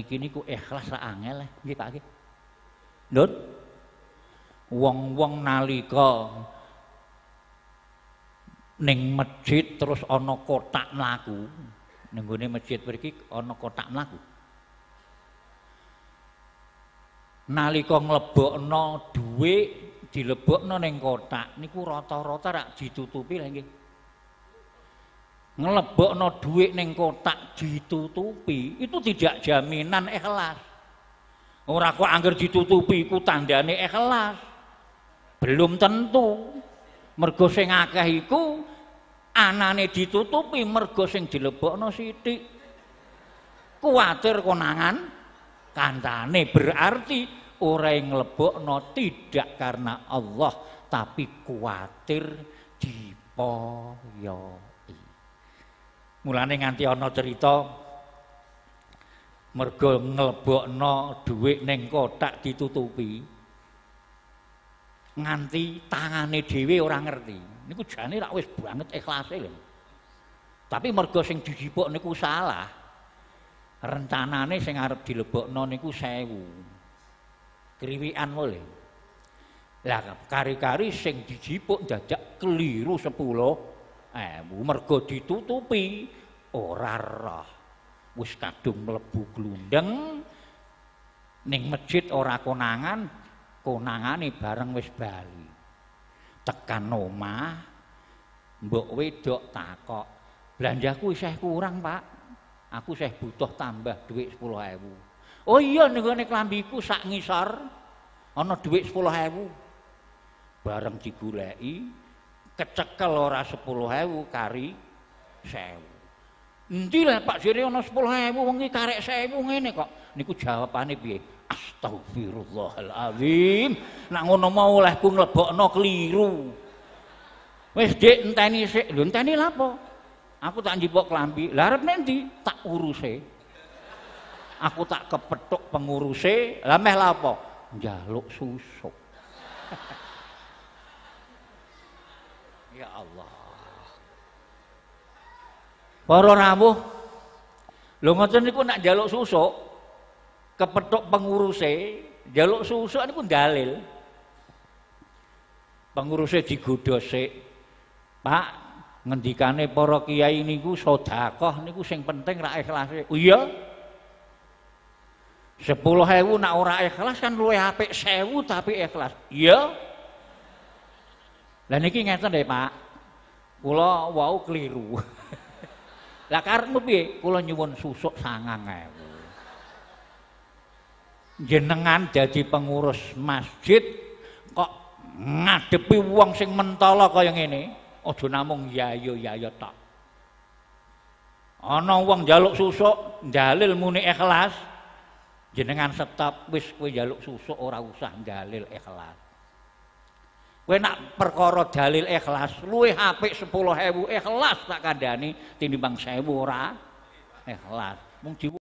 niki niku ikhlas sak angel eh, nggih Pak nggih. Ndun. Wong-wong nalika neng masjid terus ana kotak mlaku. Ning gone masjid mriki ana kotak mlaku. Nalika nglebokno dhuwit dilebokno ning kotak niku rata-rata rak ditutupi lagi nggih no duit neng kotak ditutupi itu tidak jaminan ikhlas. Orang kok angger ditutupi iku tandane ikhlas. Belum tentu. Mergo sing akeh iku anane ditutupi mergo sing no sithik. Kuatir konangan kantane berarti orang ora no tidak karena Allah tapi di poyo. Mulane nganti ana cerita mergo nglebokno dhuwit ning kotak ditutupi. Nganti tangane dhewe ora ngerti. Niku jane lak wis banget ikhlase lho. Tapi mergo sing dijipuk niku salah. Rencanane sing arep dilebokno niku 1000. Kriwikan mulih. Lah kari-kari sing dijipuk dadak keliru 10 Ebu mergo ditutupi ora roh wis kadung mlebu glundeng ning masjid ora konangan konangane bareng wis bali tekan omah mbok wedok takok belanjaku isih kurang Pak aku isih butuh tambah dhuwit 10000 oh iya nggone klambiku sak ngisor ana dhuwit 10000 bareng digoleki kecekel ora 10.000 kari sewu Nanti lah Pak Jere sepuluh 10.000 wengi karek sewu ngene kok. Niku jawabane piye? astagfirullahaladzim. Nak ngono mau olehku nglebokno keliru. Wis Dik enteni sik. Lho enteni lapo? Aku tak njipok klambi. Lah arep nendi? Tak uruse. Aku tak kepethuk penguruse. Lah meh lapo? Njaluk susuk. Ya Allah. Para rawuh lho ngoten niku nak njaluk susuk kepethuk penguruse, njaluk susuk niku dalil. pengurusé digodho sik. Pak, ngendikane para kiai niku sedekah niku sing penting ra ikhlase. Oh iya. Sepuluh hebu nak ora ikhlas kan luwe apik sewu tapi ikhlas. Iya. Lah niki ngeten deh Pak. Kula wau keliru. Lah karepmu piye? Kula nyuwun susuk 9000. Jenengan jadi pengurus masjid kok ngadepi wong sing mentala kaya ngene. Aja namung yayo yayo tok. Ana wong njaluk susuk, dalil muni ikhlas, jenengan stop wis kowe njaluk susuk ora usah dalil ikhlas. Kowe nak perkara dalil ikhlas, luwih sepuluh 10.000 ikhlas tak kandhani tinimbang 1000 ora ikhlas. Mung